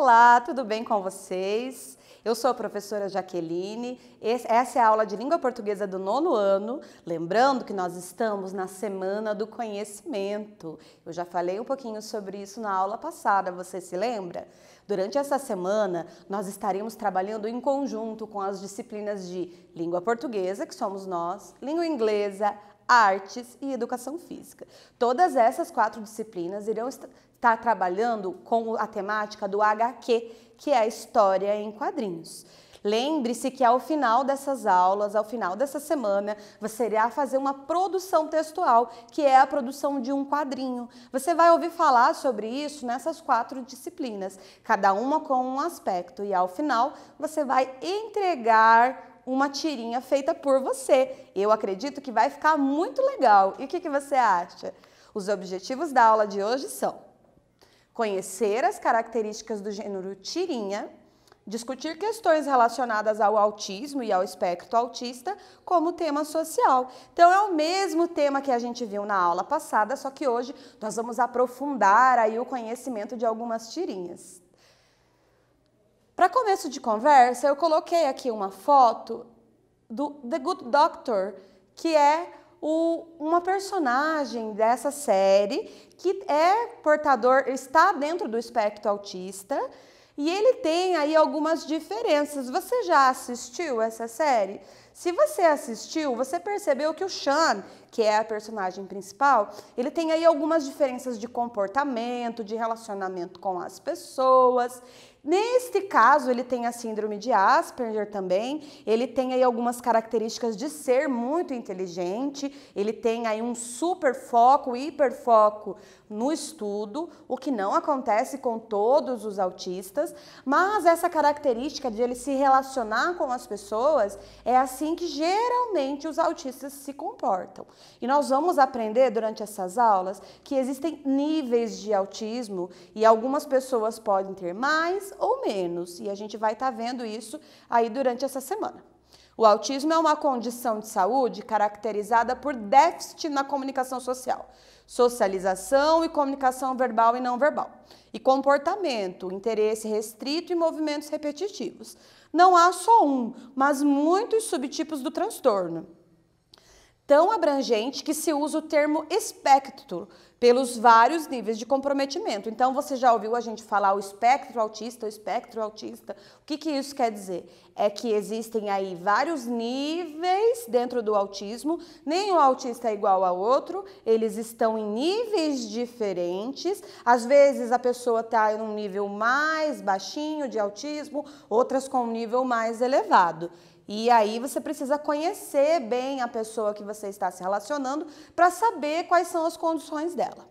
Olá, tudo bem com vocês? Eu sou a professora Jaqueline. Essa é a aula de língua portuguesa do nono ano. Lembrando que nós estamos na Semana do Conhecimento. Eu já falei um pouquinho sobre isso na aula passada, você se lembra? Durante essa semana, nós estaremos trabalhando em conjunto com as disciplinas de língua portuguesa, que somos nós, língua inglesa, artes e educação física. Todas essas quatro disciplinas irão está trabalhando com a temática do HQ, que é a história em quadrinhos. Lembre-se que ao final dessas aulas, ao final dessa semana, você irá fazer uma produção textual, que é a produção de um quadrinho. Você vai ouvir falar sobre isso nessas quatro disciplinas, cada uma com um aspecto, e ao final você vai entregar uma tirinha feita por você. Eu acredito que vai ficar muito legal. E o que, que você acha? Os objetivos da aula de hoje são conhecer as características do gênero tirinha, discutir questões relacionadas ao autismo e ao espectro autista como tema social. Então é o mesmo tema que a gente viu na aula passada, só que hoje nós vamos aprofundar aí o conhecimento de algumas tirinhas. Para começo de conversa, eu coloquei aqui uma foto do The Good Doctor, que é o, uma personagem dessa série que é portador, está dentro do espectro autista e ele tem aí algumas diferenças. Você já assistiu essa série? Se você assistiu, você percebeu que o Sean, que é a personagem principal, ele tem aí algumas diferenças de comportamento, de relacionamento com as pessoas. Neste caso, ele tem a síndrome de Asperger também, ele tem aí algumas características de ser muito inteligente, ele tem aí um super foco, hiperfoco no estudo, o que não acontece com todos os autistas, mas essa característica de ele se relacionar com as pessoas é assim que geralmente os autistas se comportam. E nós vamos aprender durante essas aulas que existem níveis de autismo e algumas pessoas podem ter mais ou menos, e a gente vai estar tá vendo isso aí durante essa semana. O autismo é uma condição de saúde caracterizada por déficit na comunicação social, socialização e comunicação verbal e não verbal, e comportamento, interesse restrito e movimentos repetitivos. Não há só um, mas muitos subtipos do transtorno tão abrangente que se usa o termo espectro pelos vários níveis de comprometimento. Então você já ouviu a gente falar o espectro autista, o espectro autista. O que, que isso quer dizer? É que existem aí vários níveis dentro do autismo, nem um autista é igual ao outro, eles estão em níveis diferentes. Às vezes a pessoa está em um nível mais baixinho de autismo, outras com um nível mais elevado. E aí você precisa conhecer bem a pessoa que você está se relacionando para saber quais são as condições dela.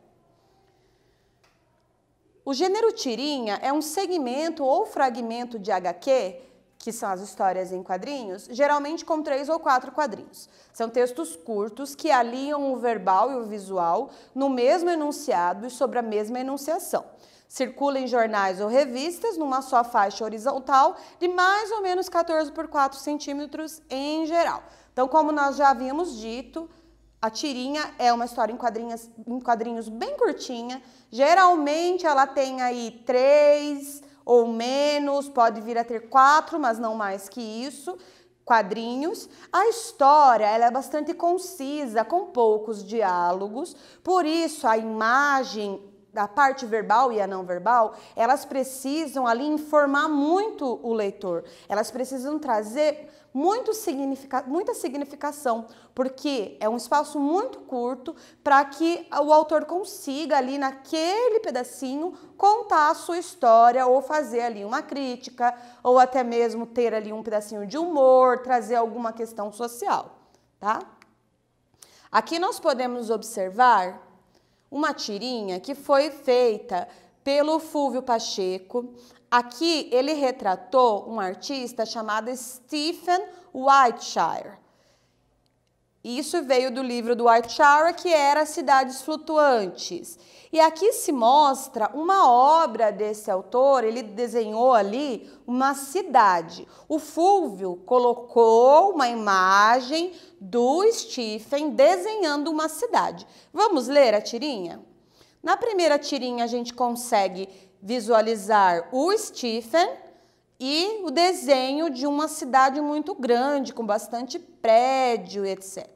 O gênero tirinha é um segmento ou fragmento de HQ, que são as histórias em quadrinhos, geralmente com três ou quatro quadrinhos. São textos curtos que aliam o verbal e o visual no mesmo enunciado e sobre a mesma enunciação. Circula em jornais ou revistas numa só faixa horizontal de mais ou menos 14 por 4 centímetros em geral. Então, como nós já havíamos dito, a tirinha é uma história em, quadrinhas, em quadrinhos bem curtinha. Geralmente ela tem aí três ou menos, pode vir a ter quatro, mas não mais que isso quadrinhos. A história ela é bastante concisa, com poucos diálogos, por isso a imagem da parte verbal e a não verbal, elas precisam ali informar muito o leitor. Elas precisam trazer muito significa, muita significação, porque é um espaço muito curto para que o autor consiga ali naquele pedacinho contar a sua história ou fazer ali uma crítica, ou até mesmo ter ali um pedacinho de humor, trazer alguma questão social, tá? Aqui nós podemos observar uma tirinha que foi feita pelo Fulvio Pacheco. Aqui ele retratou um artista chamado Stephen Whiteshire. Isso veio do livro do Archara, que era Cidades Flutuantes. E aqui se mostra uma obra desse autor, ele desenhou ali uma cidade. O Fulvio colocou uma imagem do Stephen desenhando uma cidade. Vamos ler a tirinha? Na primeira tirinha a gente consegue visualizar o Stephen e o desenho de uma cidade muito grande, com bastante prédio, etc.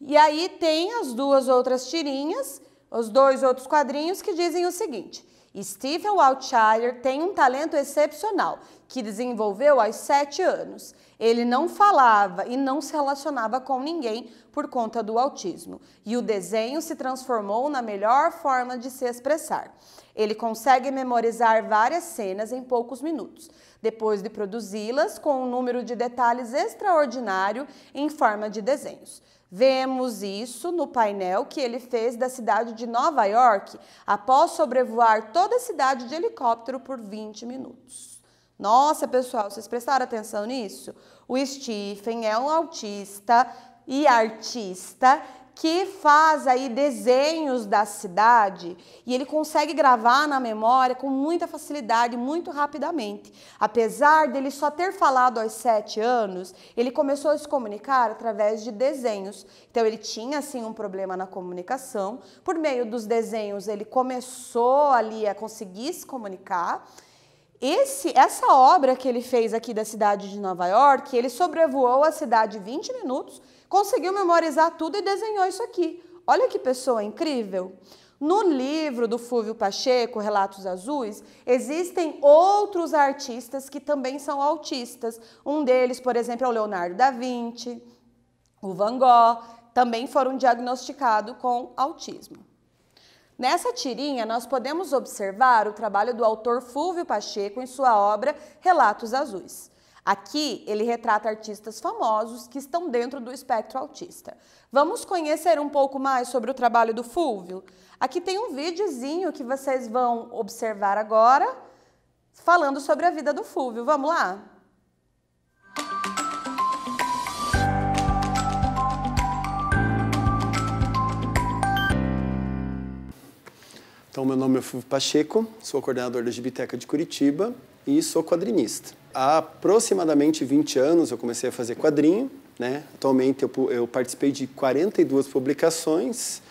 E aí tem as duas outras tirinhas, os dois outros quadrinhos que dizem o seguinte: Stephen Wiltshire tem um talento excepcional que desenvolveu aos 7 anos. Ele não falava e não se relacionava com ninguém por conta do autismo, e o desenho se transformou na melhor forma de se expressar. Ele consegue memorizar várias cenas em poucos minutos, depois de produzi-las com um número de detalhes extraordinário em forma de desenhos. Vemos isso no painel que ele fez da cidade de Nova York após sobrevoar toda a cidade de helicóptero por 20 minutos. Nossa, pessoal, vocês prestaram atenção nisso? O Stephen é um autista e artista que faz aí desenhos da cidade e ele consegue gravar na memória com muita facilidade, muito rapidamente. Apesar dele só ter falado aos sete anos, ele começou a se comunicar através de desenhos. Então ele tinha assim um problema na comunicação. Por meio dos desenhos ele começou ali a conseguir se comunicar. Esse, essa obra que ele fez aqui da cidade de Nova York, ele sobrevoou a cidade 20 minutos Conseguiu memorizar tudo e desenhou isso aqui. Olha que pessoa incrível! No livro do Fúvio Pacheco, Relatos Azuis, existem outros artistas que também são autistas. Um deles, por exemplo, é o Leonardo da Vinci, o Van Gogh, também foram diagnosticados com autismo. Nessa tirinha, nós podemos observar o trabalho do autor Fúvio Pacheco em sua obra Relatos Azuis. Aqui ele retrata artistas famosos que estão dentro do espectro autista. Vamos conhecer um pouco mais sobre o trabalho do Fulvio? Aqui tem um videozinho que vocês vão observar agora, falando sobre a vida do Fulvio. Vamos lá? Então, meu nome é Fulvio Pacheco, sou coordenador da Gibiteca de Curitiba e sou quadrinista há aproximadamente 20 anos eu comecei a fazer quadrinho. Né? Atualmente eu, eu participei de 42 publicações,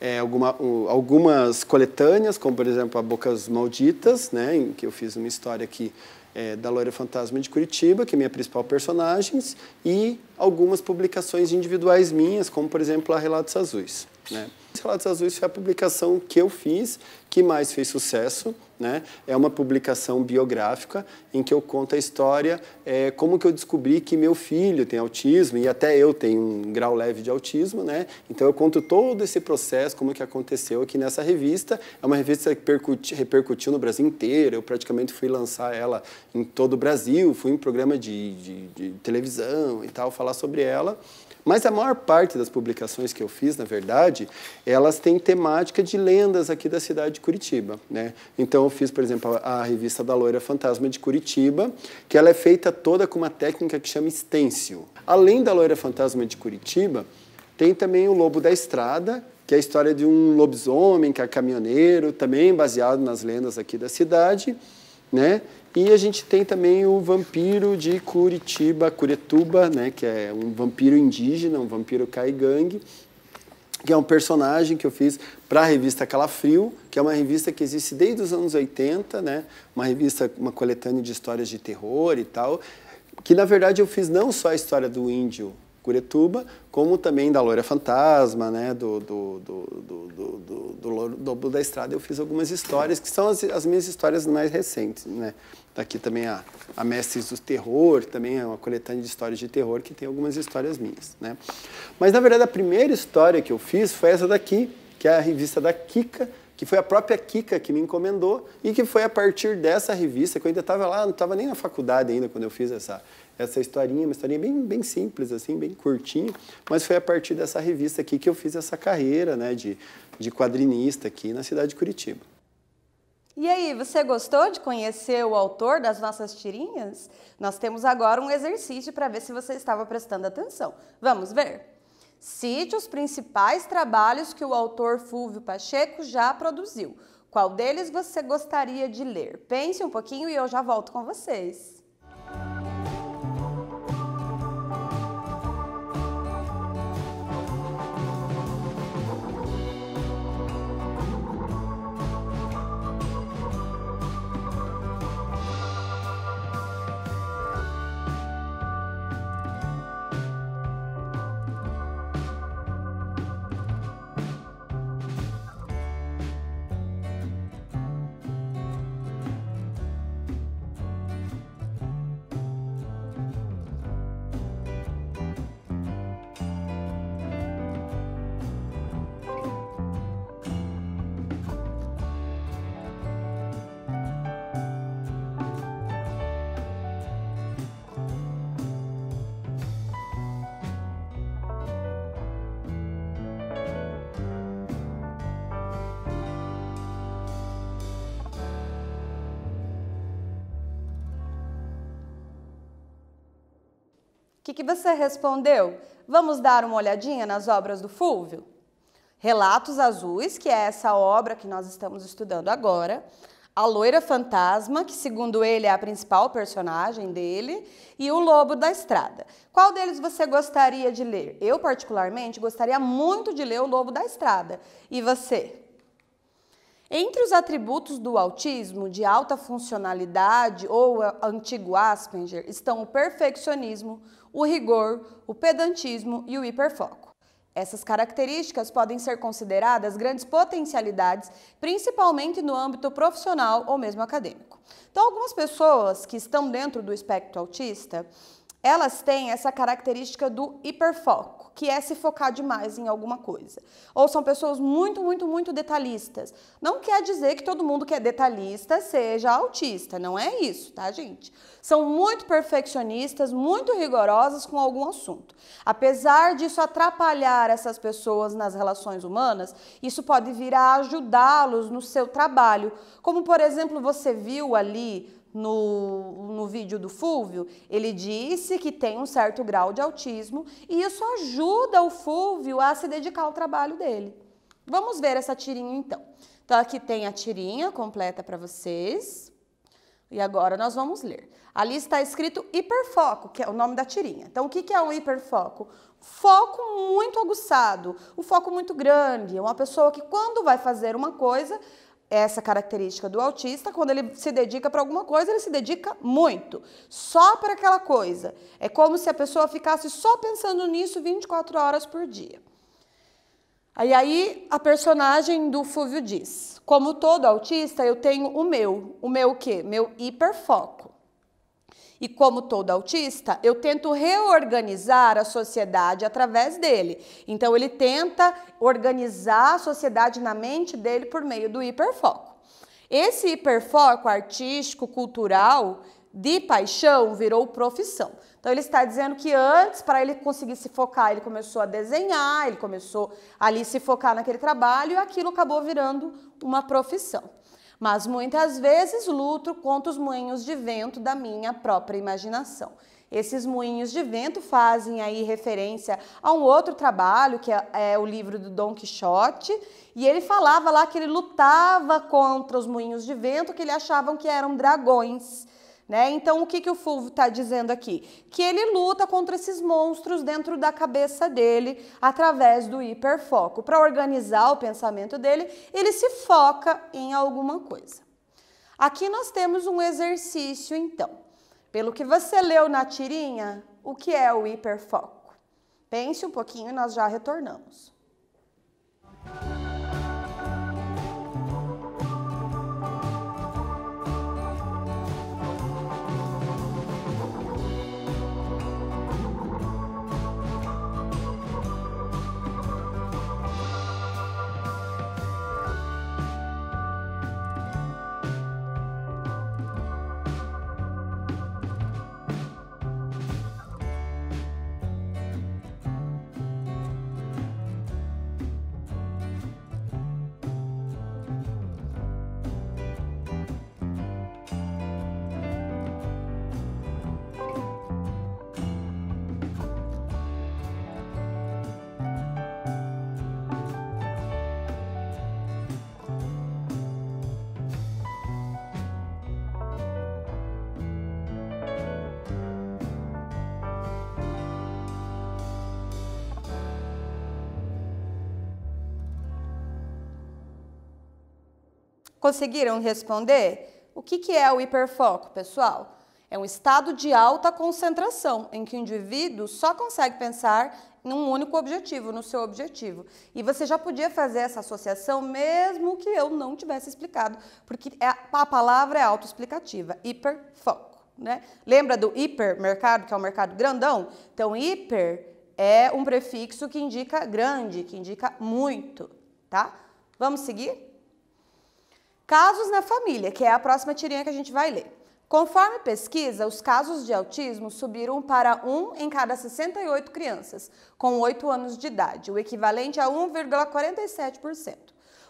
é, alguma, algumas coletâneas, como por exemplo a Bocas Malditas, né? em que eu fiz uma história aqui é, da Loira Fantasma de Curitiba, que é minha principal personagem, e algumas publicações individuais minhas, como por exemplo a Relatos Azuis. Né? Os Relatos Azuis foi a publicação que eu fiz, que mais fez sucesso. Né? É uma publicação biográfica em que eu conto a história, é, como que eu descobri que meu filho tem autismo, e até eu tenho um grau leve de autismo. Né? Então eu conto todo esse processo, como que aconteceu aqui nessa revista. É uma revista que percuti, repercutiu no Brasil inteiro, eu praticamente fui lançar ela em todo o Brasil, fui em programa de, de, de televisão e tal, falar sobre ela. Mas a maior parte das publicações que eu fiz, na verdade, elas têm temática de lendas aqui da cidade de Curitiba. Né? Então, eu fiz, por exemplo, a, revista da Loira Fantasma de Curitiba, que ela é feita toda com uma técnica que chama stencil. Além da Loira Fantasma de Curitiba, tem também o Lobo da Estrada, que é a história de um lobisomem que é caminhoneiro, também baseado nas lendas aqui da cidade né? E a gente tem também o vampiro de Curitiba, Curetuba, né? Que é um vampiro indígena, um vampiro caigangue, que é um personagem que eu fiz para a revista Calafrio, que é uma revista que existe desde os anos 80, né? Uma revista, uma coletânea de histórias de terror e tal, que na verdade eu fiz não só a história do índio Guretuba, como também da Loira Fantasma, né, do, do, do, do, Lobo da Estrada, eu fiz algumas histórias, que são as, as minhas histórias mais recentes. Né? Daqui tá também a, a Mestres do Terror, também é uma coletânea de histórias de terror, que tem algumas histórias minhas. Né? Mas, na verdade, a primeira história que eu fiz foi essa daqui, que é a revista da Kika, que foi a própria Kika que me encomendou e que foi a partir dessa revista, que eu ainda estava lá, não estava nem na faculdade ainda quando eu fiz essa, essa historinha, uma historinha bem, bem simples, assim, bem curtinha, mas foi a partir dessa revista aqui que eu fiz essa carreira né, de, de quadrinista aqui na cidade de Curitiba. E aí, você gostou de conhecer o autor das nossas tirinhas? Nós temos agora um exercício para ver se você estava prestando atenção. Vamos ver? Cite os principais trabalhos que o autor Fulvio Pacheco já produziu. Qual deles você gostaria de ler? Pense um pouquinho e eu já volto com vocês. que, que você respondeu? Vamos dar uma olhadinha nas obras do Fulvio? Relatos Azuis, que é essa obra que nós estamos estudando agora. A Loira Fantasma, que segundo ele é a principal personagem dele, e O Lobo da Estrada. Qual deles você gostaria de ler? Eu, particularmente, gostaria muito de ler O Lobo da Estrada. E você? Entre os atributos do autismo de alta funcionalidade ou antigo Asperger estão o perfeccionismo, o rigor, o pedantismo e o hiperfoco. Essas características podem ser consideradas grandes potencialidades, principalmente no âmbito profissional ou mesmo acadêmico. Então, algumas pessoas que estão dentro do espectro autista, elas têm essa característica do hiperfoco que é se focar demais em alguma coisa. Ou são pessoas muito, muito, muito detalhistas. Não quer dizer que todo mundo que é detalhista seja autista, não é isso, tá, gente? São muito perfeccionistas, muito rigorosas com algum assunto. Apesar disso atrapalhar essas pessoas nas relações humanas, isso pode vir a ajudá-los no seu trabalho. Como, por exemplo, você viu ali no, no vídeo do Fúvio, ele disse que tem um certo grau de autismo e isso ajuda o Fúvio a se dedicar ao trabalho dele. Vamos ver essa tirinha então. Então aqui tem a tirinha completa para vocês. E agora nós vamos ler. Ali está escrito hiperfoco, que é o nome da tirinha. Então, o que é um hiperfoco? Foco muito aguçado, um foco muito grande. É uma pessoa que, quando vai fazer uma coisa, essa característica do autista, quando ele se dedica para alguma coisa, ele se dedica muito, só para aquela coisa. É como se a pessoa ficasse só pensando nisso 24 horas por dia. aí a personagem do Fúvio diz: Como todo autista, eu tenho o meu. O meu o quê? Meu hiperfoco. E como todo autista, eu tento reorganizar a sociedade através dele. Então ele tenta organizar a sociedade na mente dele por meio do hiperfoco. Esse hiperfoco artístico, cultural, de paixão virou profissão. Então ele está dizendo que antes, para ele conseguir se focar, ele começou a desenhar, ele começou ali se focar naquele trabalho e aquilo acabou virando uma profissão mas muitas vezes luto contra os moinhos de vento da minha própria imaginação. Esses moinhos de vento fazem aí referência a um outro trabalho, que é, é o livro do Dom Quixote, e ele falava lá que ele lutava contra os moinhos de vento que ele achavam que eram dragões. Né? Então, o que, que o Fulvio está dizendo aqui? Que ele luta contra esses monstros dentro da cabeça dele através do hiperfoco. Para organizar o pensamento dele, ele se foca em alguma coisa. Aqui nós temos um exercício, então. Pelo que você leu na tirinha, o que é o hiperfoco? Pense um pouquinho e nós já retornamos. Conseguiram responder? O que, que é o hiperfoco, pessoal? É um estado de alta concentração em que o indivíduo só consegue pensar num único objetivo, no seu objetivo. E você já podia fazer essa associação mesmo que eu não tivesse explicado, porque é a palavra é autoexplicativa, hiperfoco, né? Lembra do hipermercado, que é um mercado grandão? Então, hiper é um prefixo que indica grande, que indica muito, tá? Vamos seguir? Casos na família, que é a próxima tirinha que a gente vai ler. Conforme pesquisa, os casos de autismo subiram para 1 em cada 68 crianças com 8 anos de idade, o equivalente a 1,47%.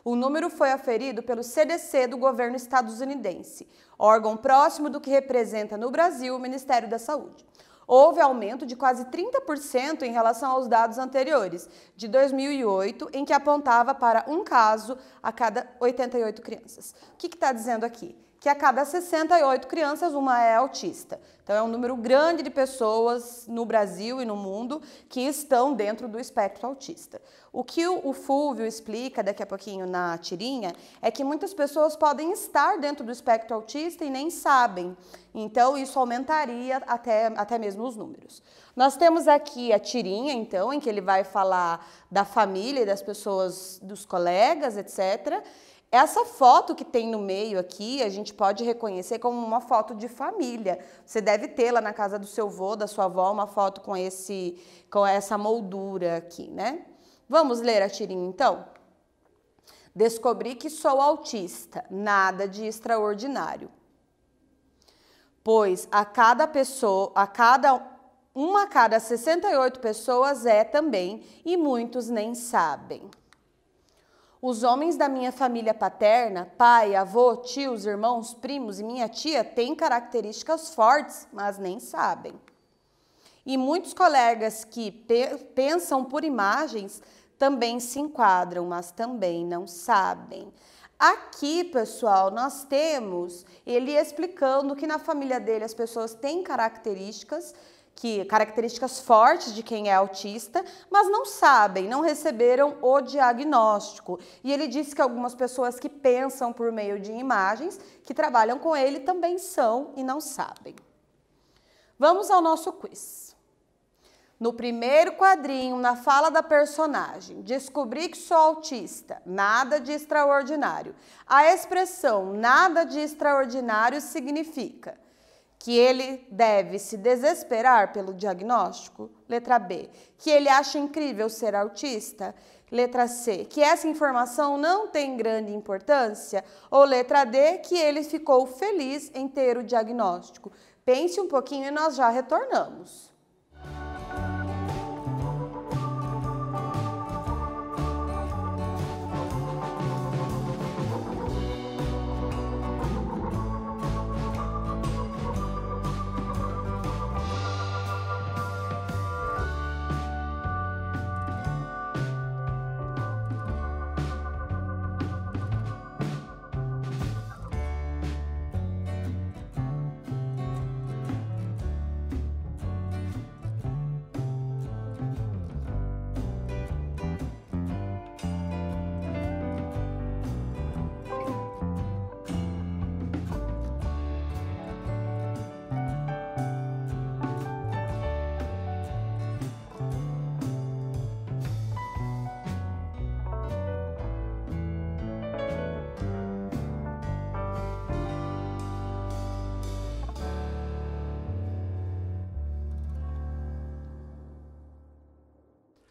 O número foi aferido pelo CDC do governo estadunidense, órgão próximo do que representa no Brasil o Ministério da Saúde houve aumento de quase 30% em relação aos dados anteriores, de 2008, em que apontava para um caso a cada 88 crianças. O que está dizendo aqui? que a cada 68 crianças, uma é autista. Então, é um número grande de pessoas no Brasil e no mundo que estão dentro do espectro autista. O que o Fulvio explica daqui a pouquinho na tirinha é que muitas pessoas podem estar dentro do espectro autista e nem sabem. Então, isso aumentaria até, até mesmo os números. Nós temos aqui a tirinha, então, em que ele vai falar da família e das pessoas, dos colegas, etc. Essa foto que tem no meio aqui, a gente pode reconhecer como uma foto de família. Você deve ter lá na casa do seu avô, da sua avó, uma foto com, esse, com essa moldura aqui, né? Vamos ler a tirinha então? Descobri que sou autista, nada de extraordinário. Pois a cada pessoa, a cada uma a cada 68 pessoas é também e muitos nem sabem. Os homens da minha família paterna, pai, avô, tios, irmãos, primos e minha tia, têm características fortes, mas nem sabem. E muitos colegas que pe pensam por imagens também se enquadram, mas também não sabem. Aqui, pessoal, nós temos ele explicando que na família dele as pessoas têm características que características fortes de quem é autista, mas não sabem, não receberam o diagnóstico. E ele disse que algumas pessoas que pensam por meio de imagens, que trabalham com ele, também são e não sabem. Vamos ao nosso quiz. No primeiro quadrinho, na fala da personagem, descobri que sou autista, nada de extraordinário. A expressão nada de extraordinário significa que ele deve se desesperar pelo diagnóstico? Letra B. Que ele acha incrível ser autista? Letra C. Que essa informação não tem grande importância? Ou letra D. Que ele ficou feliz em ter o diagnóstico? Pense um pouquinho e nós já retornamos.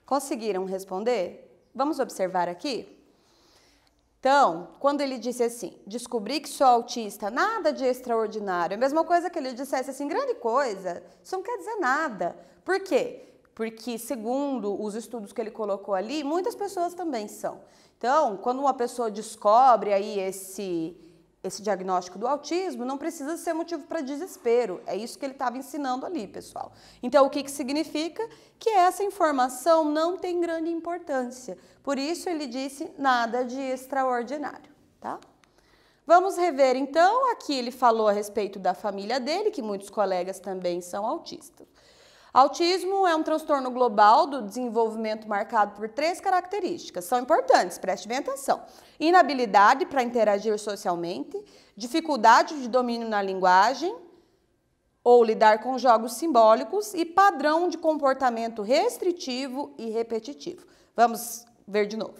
Conseguiram responder? Vamos observar aqui? Então, quando ele disse assim, descobri que sou autista, nada de extraordinário, a mesma coisa que ele dissesse assim, grande coisa, isso não quer dizer nada. Por quê? Porque, segundo os estudos que ele colocou ali, muitas pessoas também são. Então, quando uma pessoa descobre aí esse, esse diagnóstico do autismo não precisa ser motivo para desespero. É isso que ele estava ensinando ali, pessoal. Então, o que, que significa? Que essa informação não tem grande importância. Por isso, ele disse nada de extraordinário, tá? Vamos rever então, aqui ele falou a respeito da família dele, que muitos colegas também são autistas. Autismo é um transtorno global do desenvolvimento marcado por três características. São importantes, preste bem atenção. Inabilidade para interagir socialmente, dificuldade de domínio na linguagem ou lidar com jogos simbólicos e padrão de comportamento restritivo e repetitivo. Vamos ver de novo.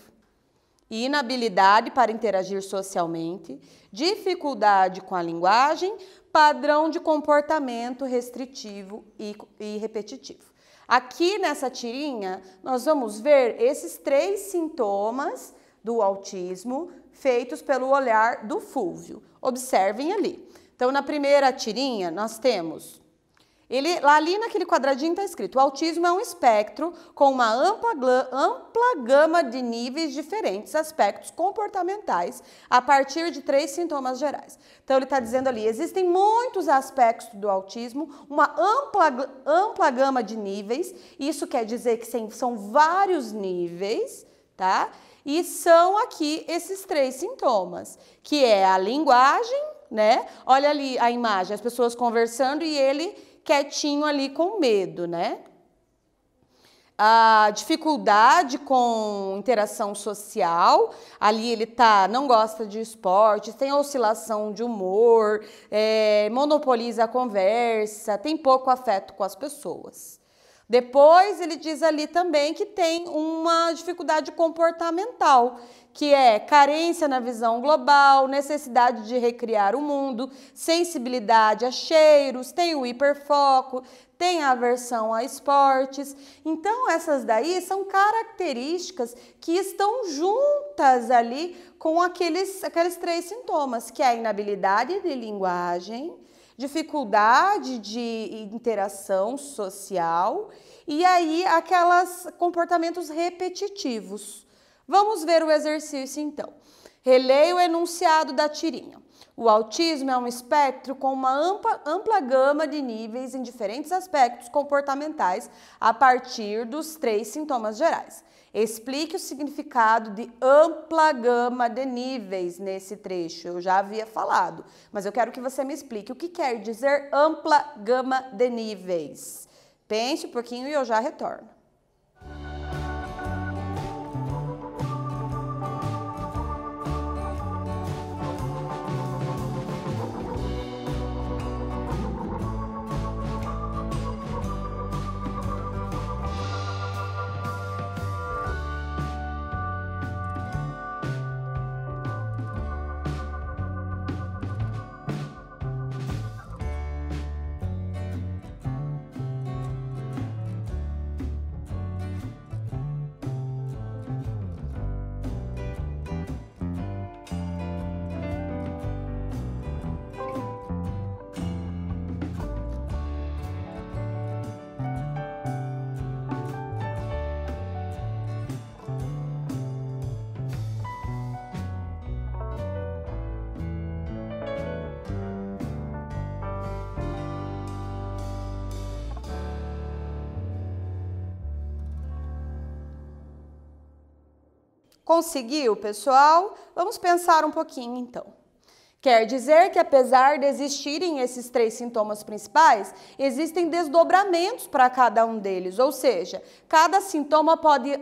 Inabilidade para interagir socialmente, dificuldade com a linguagem padrão de comportamento restritivo e, e repetitivo. Aqui nessa tirinha, nós vamos ver esses três sintomas do autismo feitos pelo olhar do Fúvio. Observem ali. Então, na primeira tirinha, nós temos ele, lá ali naquele quadradinho está escrito: o autismo é um espectro com uma ampla, ampla gama de níveis diferentes, aspectos comportamentais, a partir de três sintomas gerais. Então, ele está dizendo ali: existem muitos aspectos do autismo, uma ampla, ampla gama de níveis, isso quer dizer que são vários níveis, tá? E são aqui esses três sintomas, que é a linguagem, né? Olha ali a imagem, as pessoas conversando e ele quietinho ali com medo, né? a dificuldade com interação social. Ali ele tá, não gosta de esportes, tem oscilação de humor, é, monopoliza a conversa, tem pouco afeto com as pessoas. Depois ele diz ali também que tem uma dificuldade comportamental, que é carência na visão global, necessidade de recriar o mundo, sensibilidade a cheiros, tem o hiperfoco, tem a aversão a esportes. Então, essas daí são características que estão juntas ali com aqueles, aqueles três sintomas, que é a inabilidade de linguagem, dificuldade de interação social e aí aquelas comportamentos repetitivos. Vamos ver o exercício então. releio o enunciado da tirinha. O autismo é um espectro com uma ampla, ampla gama de níveis em diferentes aspectos comportamentais a partir dos três sintomas gerais. Explique o significado de ampla gama de níveis nesse trecho. Eu já havia falado, mas eu quero que você me explique o que quer dizer ampla gama de níveis. Pense um pouquinho e eu já retorno. Conseguiu, pessoal? Vamos pensar um pouquinho então. Quer dizer que, apesar de existirem esses três sintomas principais, existem desdobramentos para cada um deles, ou seja, cada sintoma pode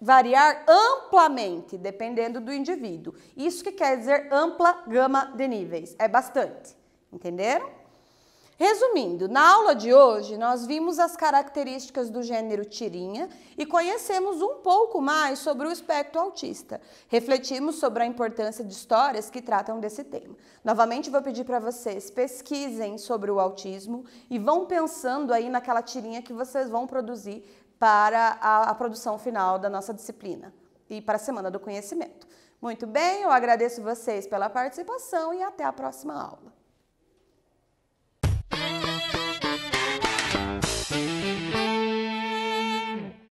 variar amplamente, dependendo do indivíduo. Isso que quer dizer ampla gama de níveis, é bastante. Entenderam? Resumindo, na aula de hoje nós vimos as características do gênero tirinha e conhecemos um pouco mais sobre o espectro autista. Refletimos sobre a importância de histórias que tratam desse tema. Novamente vou pedir para vocês pesquisem sobre o autismo e vão pensando aí naquela tirinha que vocês vão produzir para a, a produção final da nossa disciplina e para a Semana do Conhecimento. Muito bem, eu agradeço vocês pela participação e até a próxima aula.